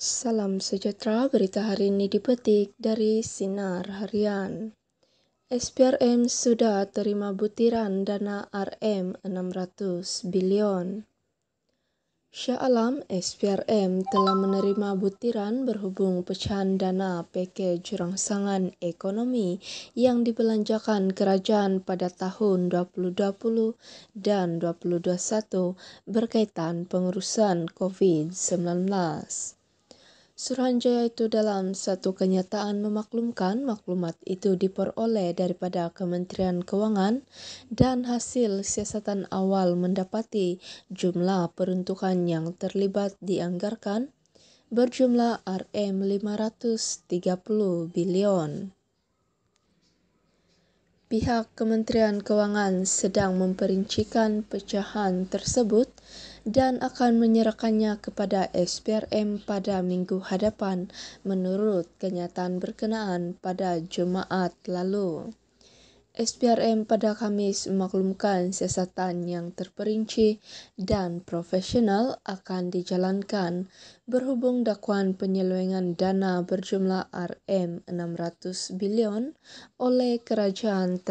Salam sejahtera, berita hari ini dipetik dari Sinar Harian. SPRM sudah terima butiran dana RM 600 biliun. Syah Alam SPRM telah menerima butiran berhubung pecahan dana PK rangsangan Ekonomi yang dibelanjakan kerajaan pada tahun 2020 dan 2021 berkaitan pengurusan COVID-19. Suranjaya itu dalam satu kenyataan memaklumkan maklumat itu diperoleh daripada Kementerian Keuangan dan hasil siasatan awal mendapati jumlah peruntukan yang terlibat dianggarkan berjumlah RM 530 bilion. pihak Kementerian Kewangan sedang memperincikan pecahan tersebut dan akan menyerahkannya kepada SPRM pada minggu hadapan menurut kenyataan berkenaan pada Jumaat lalu. SPRM pada Kamis maklumkan siasatan yang terperinci dan profesional akan dijalankan berhubung dakwaan penyelewengan dana berjumlah RM600 bilion oleh kerajaan ter-